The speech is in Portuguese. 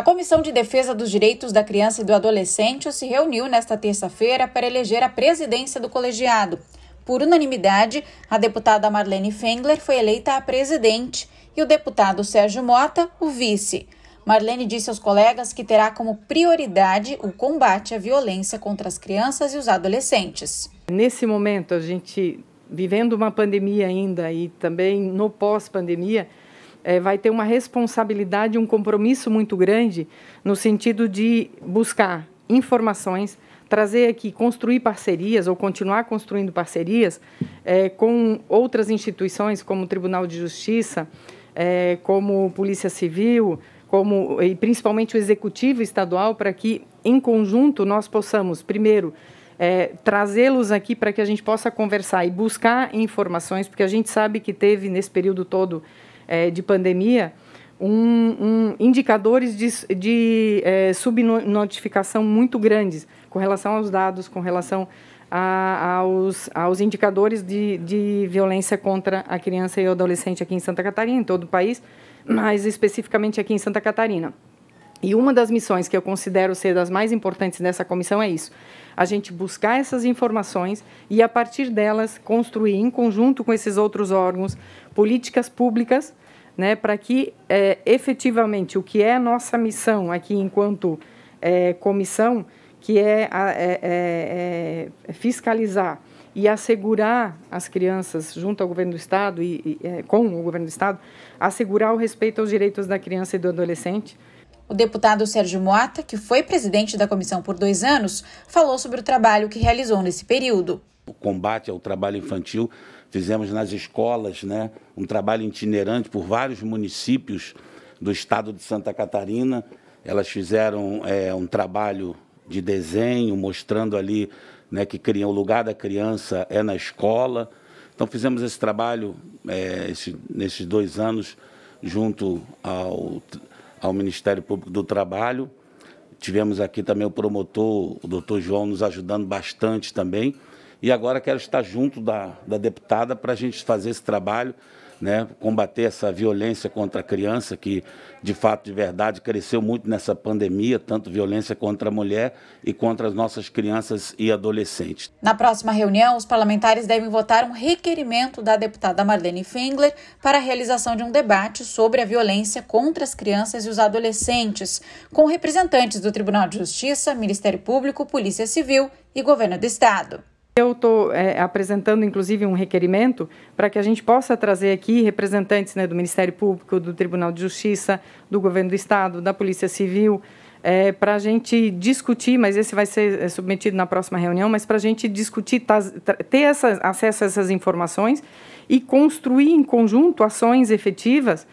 A Comissão de Defesa dos Direitos da Criança e do Adolescente se reuniu nesta terça-feira para eleger a presidência do colegiado. Por unanimidade, a deputada Marlene Fengler foi eleita a presidente e o deputado Sérgio Mota, o vice. Marlene disse aos colegas que terá como prioridade o combate à violência contra as crianças e os adolescentes. Nesse momento, a gente vivendo uma pandemia ainda e também no pós-pandemia, é, vai ter uma responsabilidade, um compromisso muito grande no sentido de buscar informações, trazer aqui, construir parcerias ou continuar construindo parcerias é, com outras instituições, como o Tribunal de Justiça, é, como Polícia Civil, como e principalmente o Executivo Estadual, para que, em conjunto, nós possamos, primeiro, é, trazê-los aqui para que a gente possa conversar e buscar informações, porque a gente sabe que teve, nesse período todo, é, de pandemia, um, um, indicadores de, de é, subnotificação muito grandes com relação aos dados, com relação a, aos, aos indicadores de, de violência contra a criança e o adolescente aqui em Santa Catarina, em todo o país, mas especificamente aqui em Santa Catarina. E uma das missões que eu considero ser das mais importantes dessa comissão é isso: a gente buscar essas informações e, a partir delas, construir, em conjunto com esses outros órgãos, políticas públicas né, para que é, efetivamente o que é nossa missão aqui enquanto é, comissão, que é é, é, é, fiscalizar e assegurar as crianças junto ao governo do estado e, e é, com o governo do estado, assegurar o respeito aos direitos da criança e do adolescente. O deputado Sérgio Moata, que foi presidente da comissão por dois anos, falou sobre o trabalho que realizou nesse período. O combate ao trabalho infantil fizemos nas escolas né, um trabalho itinerante por vários municípios do estado de Santa Catarina. Elas fizeram é, um trabalho de desenho, mostrando ali né, que o lugar da criança é na escola. Então, fizemos esse trabalho é, esse, nesses dois anos junto ao, ao Ministério Público do Trabalho. Tivemos aqui também o promotor, o doutor João, nos ajudando bastante também. E agora quero estar junto da, da deputada para a gente fazer esse trabalho, né, combater essa violência contra a criança, que de fato, de verdade, cresceu muito nessa pandemia, tanto violência contra a mulher e contra as nossas crianças e adolescentes. Na próxima reunião, os parlamentares devem votar um requerimento da deputada Marlene Fengler para a realização de um debate sobre a violência contra as crianças e os adolescentes, com representantes do Tribunal de Justiça, Ministério Público, Polícia Civil e Governo do Estado. Eu estou é, apresentando, inclusive, um requerimento para que a gente possa trazer aqui representantes né, do Ministério Público, do Tribunal de Justiça, do Governo do Estado, da Polícia Civil, é, para a gente discutir, mas esse vai ser é, submetido na próxima reunião, mas para a gente discutir, ter essa, acesso a essas informações e construir em conjunto ações efetivas.